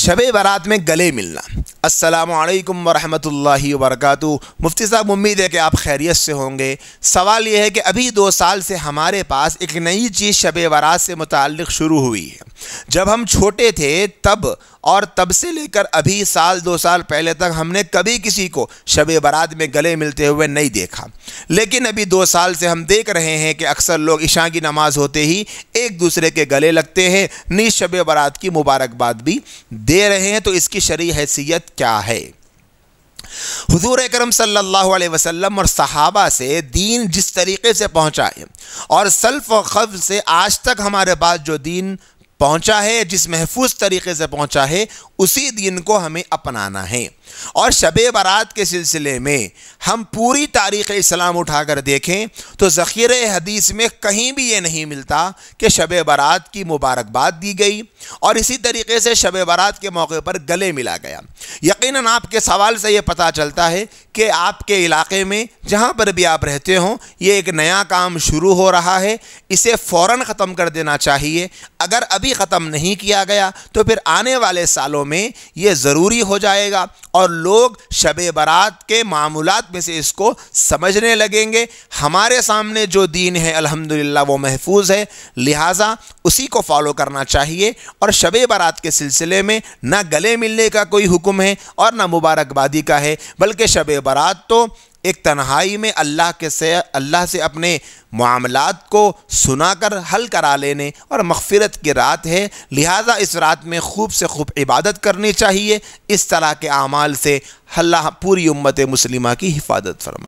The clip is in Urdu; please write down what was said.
شب برات میں گلے ملنا السلام علیکم ورحمۃ اللہ وبرکاتہ مفتی صاحب امید ہے کہ آپ خیریت سے ہوں گے سوال یہ ہے کہ ابھی دو سال سے ہمارے پاس ایک نئی چیز شب برات سے متعلق شروع ہوئی ہے جب ہم چھوٹے تھے تب اور تب سے لے کر ابھی سال دو سال پہلے تک ہم نے کبھی کسی کو شب برات میں گلے ملتے ہوئے نہیں دیکھا لیکن ابھی دو سال سے ہم دیکھ رہے ہیں کہ اکثر لوگ عشاء کی نماز ہوتے ہی ایک دوسرے کے گلے لگتے ہیں نیز شب برات کی مبارکباد بھی دے رہے ہیں تو اس کی شرعی حیثیت کیا ہے حضور اکرم صلی اللہ علیہ وسلم اور صحابہ سے دین جس طریقے سے پہنچائے اور سلف و خف سے آج تک ہمارے پاس جو دین پہنچا ہے جس محفوظ طریقے سے پہنچا ہے اسی دن کو ہمیں اپنانا ہے اور شب برات کے سلسلے میں ہم پوری تاریخ اسلام اٹھا کر دیکھیں تو ذخیر حدیث میں کہیں بھی یہ نہیں ملتا کہ شب برات کی مبارکباد دی گئی اور اسی طریقے سے شب برات کے موقع پر گلے ملا گیا یقیناً آپ کے سوال سے یہ پتہ چلتا ہے کہ آپ کے علاقے میں جہاں پر بھی آپ رہتے ہوں یہ ایک نیا کام شروع ہو رہا ہے اسے فوراً ختم کر دینا چاہیے اگر ابھی ختم نہیں کیا گیا تو پھر آنے والے سالوں میں یہ ضروری ہو جائے گا اور لوگ شب برات کے معمولات میں سے اس کو سمجھنے لگیں گے ہمارے سامنے جو دین ہے الحمد وہ محفوظ ہے لہٰذا اسی کو فالو کرنا چاہیے اور شب برات کے سلسلے میں نہ گلے ملنے کا کوئی حکم ہے اور نہ مبارکبادی کا ہے بلکہ شب برات تو ایک تنہائی میں اللہ کے سے اللہ سے اپنے معاملات کو سنا کر حل کرا لینے اور مغفرت کی رات ہے لہٰذا اس رات میں خوب سے خوب عبادت کرنی چاہیے اس طرح کے اعمال سے اللہ پوری امت مسلمہ کی حفاظت فرما